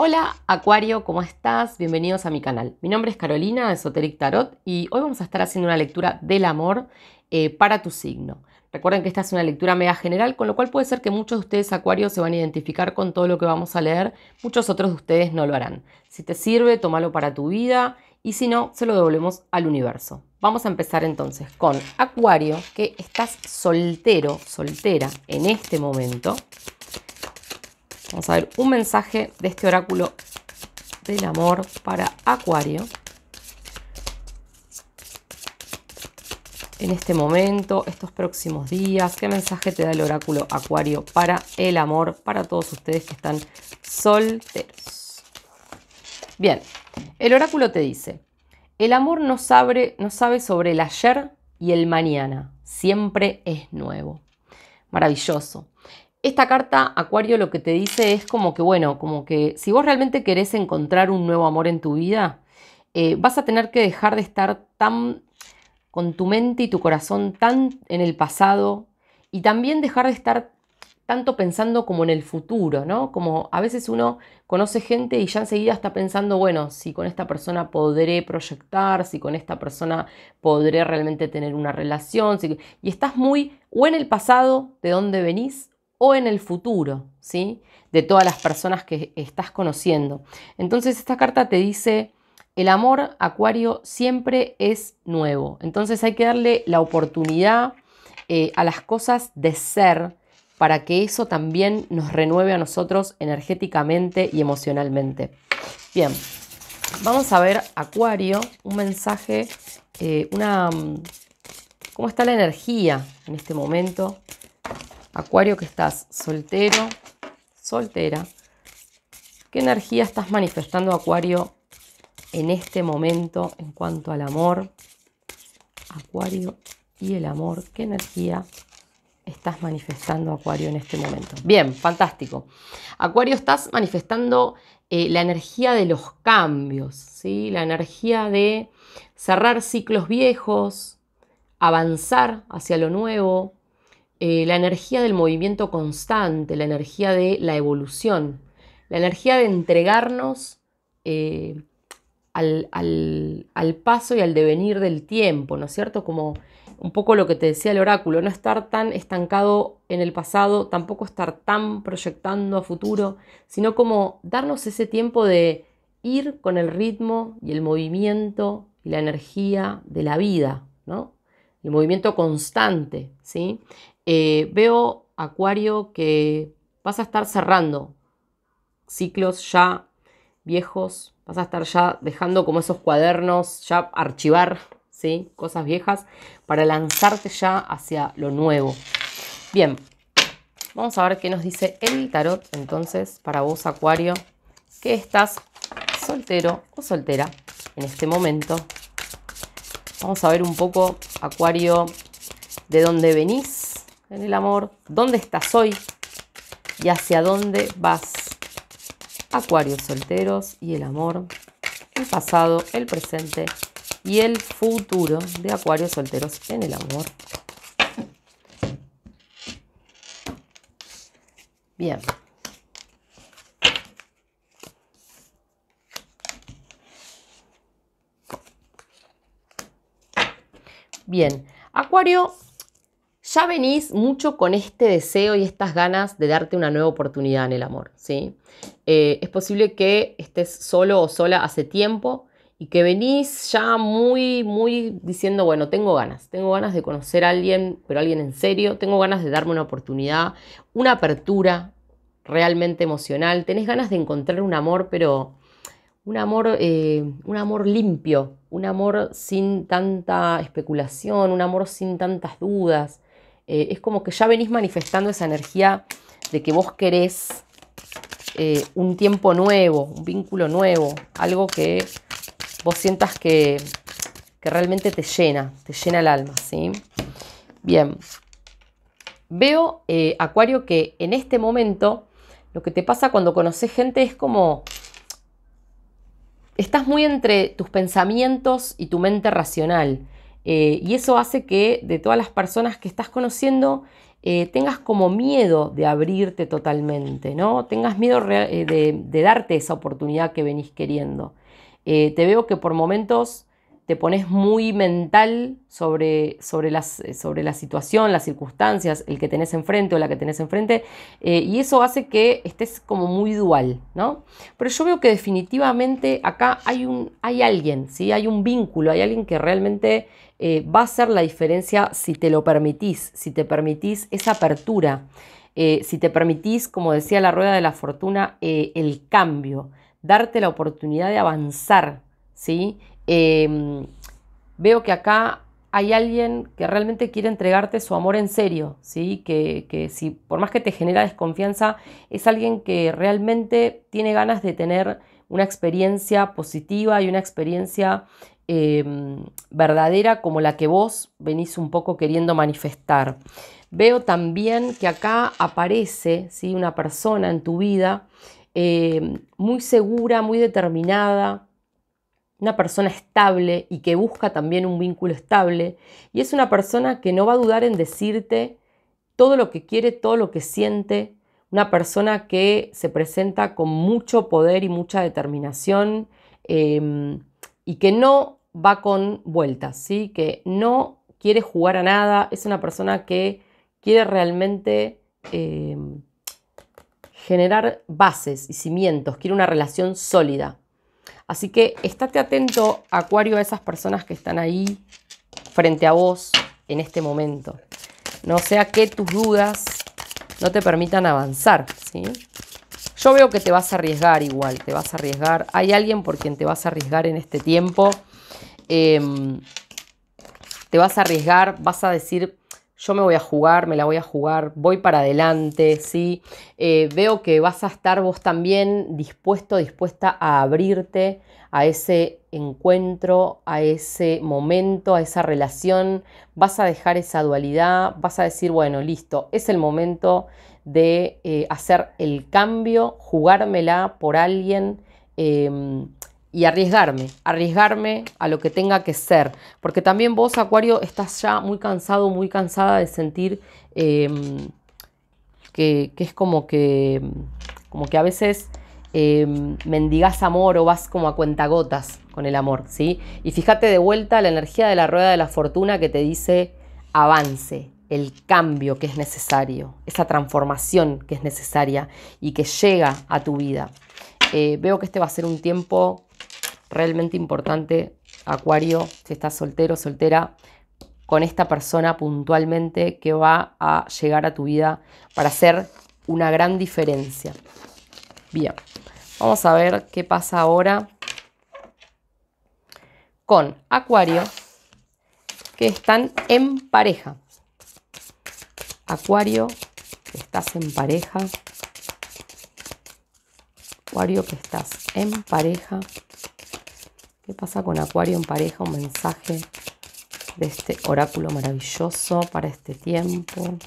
Hola Acuario, ¿cómo estás? Bienvenidos a mi canal. Mi nombre es Carolina de Esoteric Tarot y hoy vamos a estar haciendo una lectura del amor eh, para tu signo. Recuerden que esta es una lectura mega general, con lo cual puede ser que muchos de ustedes Acuario se van a identificar con todo lo que vamos a leer, muchos otros de ustedes no lo harán. Si te sirve, tómalo para tu vida y si no, se lo devolvemos al universo. Vamos a empezar entonces con Acuario, que estás soltero, soltera en este momento. Vamos a ver un mensaje de este oráculo del amor para Acuario. En este momento, estos próximos días, ¿qué mensaje te da el oráculo Acuario para el amor, para todos ustedes que están solteros? Bien, el oráculo te dice, el amor no sabe sobre el ayer y el mañana, siempre es nuevo. Maravilloso esta carta, Acuario, lo que te dice es como que, bueno, como que si vos realmente querés encontrar un nuevo amor en tu vida, eh, vas a tener que dejar de estar tan con tu mente y tu corazón tan en el pasado y también dejar de estar tanto pensando como en el futuro, ¿no? Como a veces uno conoce gente y ya enseguida está pensando, bueno, si con esta persona podré proyectar, si con esta persona podré realmente tener una relación, y estás muy o en el pasado de dónde venís o en el futuro, ¿sí? De todas las personas que estás conociendo. Entonces esta carta te dice, el amor, Acuario, siempre es nuevo. Entonces hay que darle la oportunidad eh, a las cosas de ser para que eso también nos renueve a nosotros energéticamente y emocionalmente. Bien, vamos a ver, Acuario, un mensaje, eh, una... Mm, ¿Cómo está la energía en este momento? Acuario, que estás soltero, soltera. ¿Qué energía estás manifestando, Acuario, en este momento en cuanto al amor? Acuario y el amor. ¿Qué energía estás manifestando, Acuario, en este momento? Bien, fantástico. Acuario, estás manifestando eh, la energía de los cambios, ¿sí? la energía de cerrar ciclos viejos, avanzar hacia lo nuevo, eh, la energía del movimiento constante, la energía de la evolución, la energía de entregarnos eh, al, al, paso y al devenir del tiempo, ¿no es cierto? Como un poco lo que te decía el oráculo, no estar tan estancado en el pasado, tampoco estar tan proyectando a futuro, sino como darnos ese tiempo de ir con el ritmo y el movimiento y la energía de la vida, ¿no? El movimiento constante, ¿sí? Eh, veo, Acuario, que vas a estar cerrando ciclos ya viejos, vas a estar ya dejando como esos cuadernos, ya archivar, ¿sí? Cosas viejas para lanzarte ya hacia lo nuevo. Bien, vamos a ver qué nos dice el tarot entonces para vos, Acuario, que estás soltero o soltera en este momento. Vamos a ver un poco, Acuario, de dónde venís, en el amor, dónde estás hoy y hacia dónde vas. Acuarios solteros y el amor, el pasado, el presente y el futuro de acuarios solteros en el amor. Bien. Bien, Acuario ya venís mucho con este deseo y estas ganas de darte una nueva oportunidad en el amor, ¿sí? Eh, es posible que estés solo o sola hace tiempo y que venís ya muy, muy diciendo, bueno, tengo ganas, tengo ganas de conocer a alguien, pero alguien en serio, tengo ganas de darme una oportunidad, una apertura realmente emocional, tenés ganas de encontrar un amor, pero un amor, eh, un amor limpio, un amor sin tanta especulación, un amor sin tantas dudas, eh, es como que ya venís manifestando esa energía de que vos querés eh, un tiempo nuevo, un vínculo nuevo, algo que vos sientas que, realmente te llena, te llena el alma, ¿sí? Bien, veo, eh, Acuario, que en este momento lo que te pasa cuando conoces gente es como... Estás muy entre tus pensamientos y tu mente racional eh, y eso hace que de todas las personas que estás conociendo eh, tengas como miedo de abrirte totalmente, ¿no? Tengas miedo eh, de, darte esa oportunidad que venís queriendo. te veo que por momentos te pones muy mental sobre, sobre, las, sobre, la situación, las circunstancias, el que tenés enfrente o la que tenés enfrente, y eso hace que estés como muy dual, ¿no? Pero yo veo que definitivamente acá hay, un, hay alguien, ¿sí? Hay un vínculo, hay alguien que realmente eh, va a ser la diferencia si te lo permitís, si te permitís esa apertura, eh, si te permitís, como decía la rueda de la fortuna, eh, el cambio, darte la oportunidad de avanzar, ¿sí? Em, veo que acá hay alguien que realmente quiere entregarte su amor en serio, ¿sí? Que, que, si por más que te genera desconfianza, es alguien que realmente tiene ganas de tener una experiencia positiva y una experiencia Em, verdadera como la que vos venís un poco queriendo manifestar. Veo también que acá aparece ¿sí? una persona en tu vida em, muy segura, muy determinada, una persona estable y que busca también un vínculo estable. Y es una persona que no va a dudar en decirte todo lo que quiere, todo lo que siente. Una persona que se presenta con mucho poder y mucha determinación em, y que no va con vueltas, ¿sí? que no quiere jugar a nada, es una persona que quiere realmente em, generar bases y cimientos, quiere una relación sólida. Así que estate atento, Acuario, a esas personas que están ahí frente a vos en este momento. No sea que tus dudas no te permitan avanzar, Yo veo que te vas a arriesgar igual, te vas a arriesgar. Hay alguien por quien te vas a arriesgar en este tiempo Em, te vas a arriesgar, vas a decir, yo me voy a jugar, me la voy a jugar, voy para adelante, ¿sí? Eh, veo que vas a estar vos también dispuesto, dispuesta a abrirte a ese encuentro, a ese momento, a esa relación, vas a dejar esa dualidad, vas a decir, bueno, listo, es el momento de eh, hacer el cambio, jugármela por alguien, em, y arriesgarme, arriesgarme a lo que tenga que ser, porque también vos, Acuario, estás ya muy cansado, muy cansada de sentir em, que, es como que, como que a veces eh, em, mendigas amor o vas como a cuentagotas con el amor, ¿sí? Y fíjate de vuelta la energía de la rueda de la fortuna que te dice avance, el cambio que es necesario, esa transformación que es necesaria y que llega a tu vida. Eh, veo que este va a ser un tiempo realmente importante, Acuario, si estás soltero, soltera, con esta persona puntualmente que va a llegar a tu vida para hacer una gran diferencia. Bien, vamos a ver qué pasa ahora con Acuario, que están en pareja. Acuario, que estás en pareja. Acuario, que estás en pareja. ¿Qué pasa con Acuario en pareja? Un mensaje de este oráculo maravilloso para este tiempo.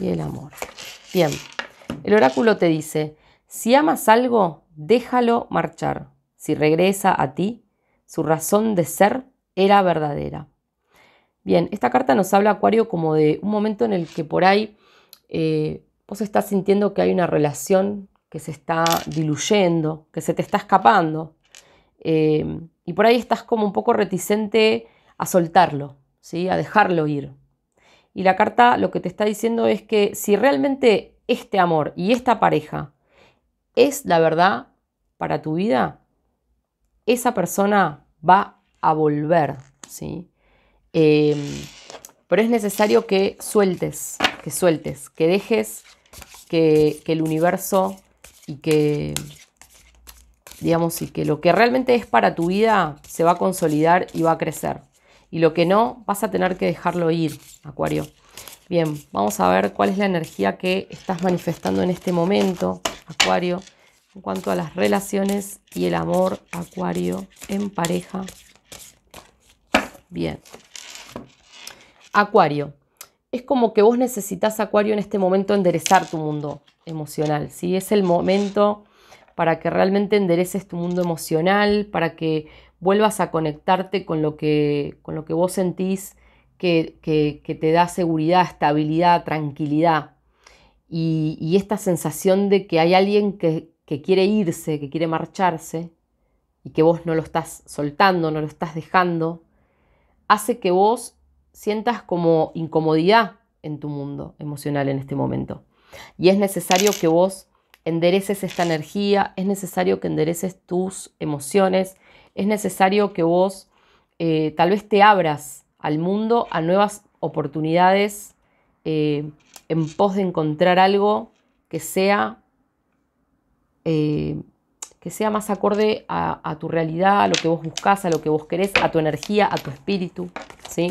Y el amor. Bien, el oráculo te dice, si amas algo, déjalo marchar. Si regresa a ti, su razón de ser era verdadera. Bien, esta carta nos habla, Acuario, como de un momento en el que por ahí eh, vos estás sintiendo que hay una relación que se está diluyendo, que se te está escapando, Em, y por ahí estás como un poco reticente a soltarlo, ¿sí? a dejarlo ir. Y la carta lo que te está diciendo es que si realmente este amor y esta pareja es la verdad para tu vida, esa persona va a volver, ¿sí? Em, pero es necesario que sueltes, que sueltes, que dejes que, que el universo y que, digamos, y que lo que realmente es para tu vida se va a consolidar y va a crecer. Y lo que no, vas a tener que dejarlo ir, Acuario. Bien, vamos a ver cuál es la energía que estás manifestando en este momento, Acuario, en cuanto a las relaciones y el amor, Acuario, en pareja. Bien. Acuario, es como que vos necesitas, Acuario, en este momento enderezar tu mundo emocional, si Es el momento para que realmente endereces tu mundo emocional, para que vuelvas a conectarte con lo que, con lo que vos sentís que, que, te da seguridad, estabilidad, tranquilidad. Y, y, esta sensación de que hay alguien que, que quiere irse, que quiere marcharse, y que vos no lo estás soltando, no lo estás dejando, hace que vos sientas como incomodidad en tu mundo emocional en este momento. Y es necesario que vos endereces esta energía, es necesario que endereces tus emociones, es necesario que vos eh, tal vez te abras al mundo, a nuevas oportunidades eh, en pos de encontrar algo que sea, eh, que sea más acorde a, tu realidad, a lo que vos buscas, a lo que vos querés, a tu energía, a tu espíritu. ¿sí?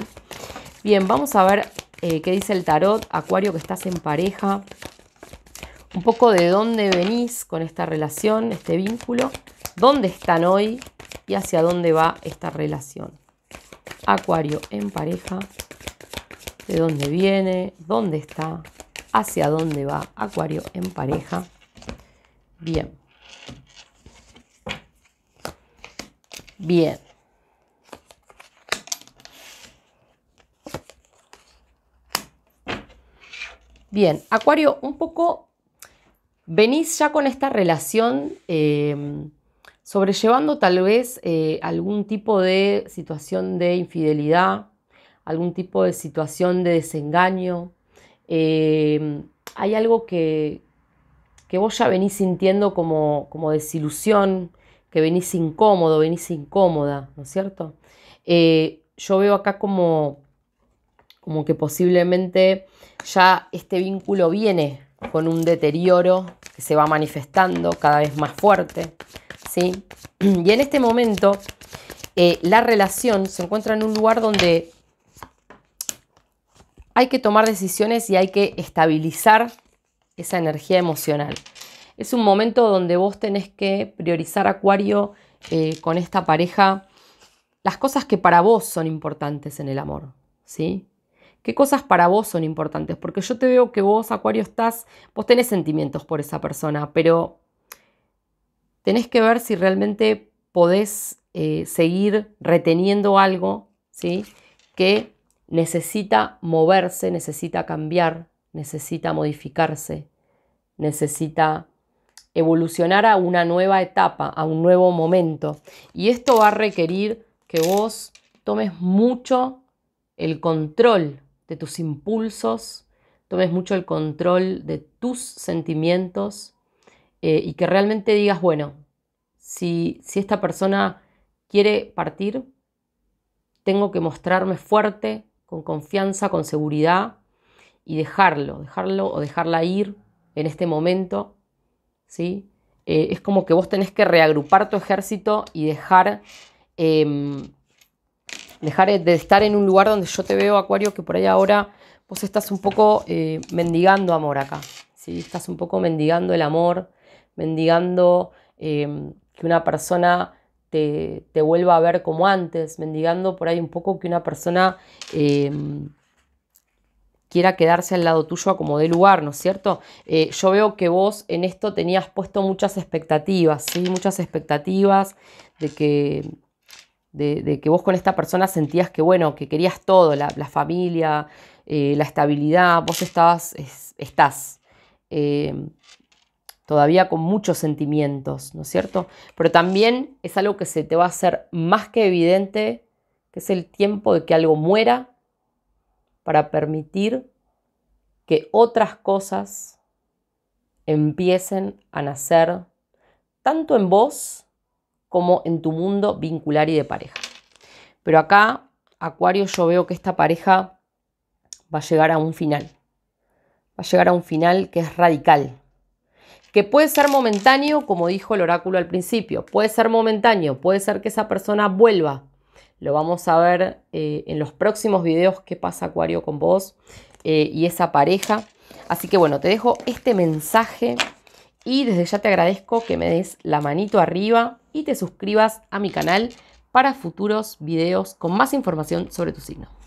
Bien, vamos a ver qué dice el tarot, Acuario, que estás en pareja un poco de dónde venís con esta relación, este vínculo, dónde están hoy y hacia dónde va esta relación. Acuario en pareja, de dónde viene, dónde está, hacia dónde va Acuario en pareja. Bien. Bien. Bien, Acuario, un poco venís ya con esta relación eh, sobrellevando tal vez eh, algún tipo de situación de infidelidad, algún tipo de situación de desengaño. Eh, hay algo que, que, vos ya venís sintiendo como, como, desilusión, que venís incómodo, venís incómoda, ¿no es cierto? yo veo acá como, como que posiblemente ya este vínculo viene con un deterioro que se va manifestando cada vez más fuerte. ¿sí? Y en este momento eh, la relación se encuentra en un lugar donde hay que tomar decisiones y hay que estabilizar esa energía emocional. Es un momento donde vos tenés que priorizar, Acuario, eh, con esta pareja, las cosas que para vos son importantes en el amor, ¿sí? qué cosas para vos son importantes, porque yo te veo que vos, Acuario, estás, vos tenés sentimientos por esa persona, pero tenés que ver si realmente podés eh, seguir reteniendo algo, ¿sí? Que necesita moverse, necesita cambiar, necesita modificarse, necesita evolucionar a una nueva etapa, a un nuevo momento. Y esto va a requerir que vos tomes mucho el control tus impulsos, tomes mucho el control de tus sentimientos eh, y que realmente digas, bueno, si, esta persona quiere partir, tengo que mostrarme fuerte, con confianza, con seguridad y dejarlo, dejarlo o dejarla ir en este momento, ¿sí? Eh, es como que vos tenés que reagrupar tu ejército y dejar em, dejar de estar en un lugar donde yo te veo, Acuario, que por ahí ahora vos estás un poco eh, mendigando amor acá, si Estás un poco mendigando el amor, mendigando eh, que una persona te, vuelva a ver como antes, mendigando por ahí un poco que una persona eh, quiera quedarse al lado tuyo a como de lugar, ¿no es cierto? yo veo que vos en esto tenías puesto muchas expectativas, ¿sí? Muchas expectativas de que de, que vos con esta persona sentías que, bueno, que querías todo, la, familia, eh, la estabilidad, vos estabas, estás eh, todavía con muchos sentimientos, ¿no es cierto? Pero también es algo que se te va a hacer más que evidente, que es el tiempo de que algo muera para permitir que otras cosas empiecen a nacer tanto en vos como en tu mundo vincular y de pareja. Pero acá, Acuario, yo veo que esta pareja va a llegar a un final. Va a llegar a un final que es radical. Que puede ser momentáneo, como dijo el oráculo al principio. Puede ser momentáneo, puede ser que esa persona vuelva. Lo vamos a ver eh, en los próximos videos qué pasa Acuario con vos eh, y esa pareja. Así que bueno, te dejo este mensaje y desde ya te agradezco que me des la manito arriba, y te suscribas a mi canal para futuros videos con más información sobre tu signo.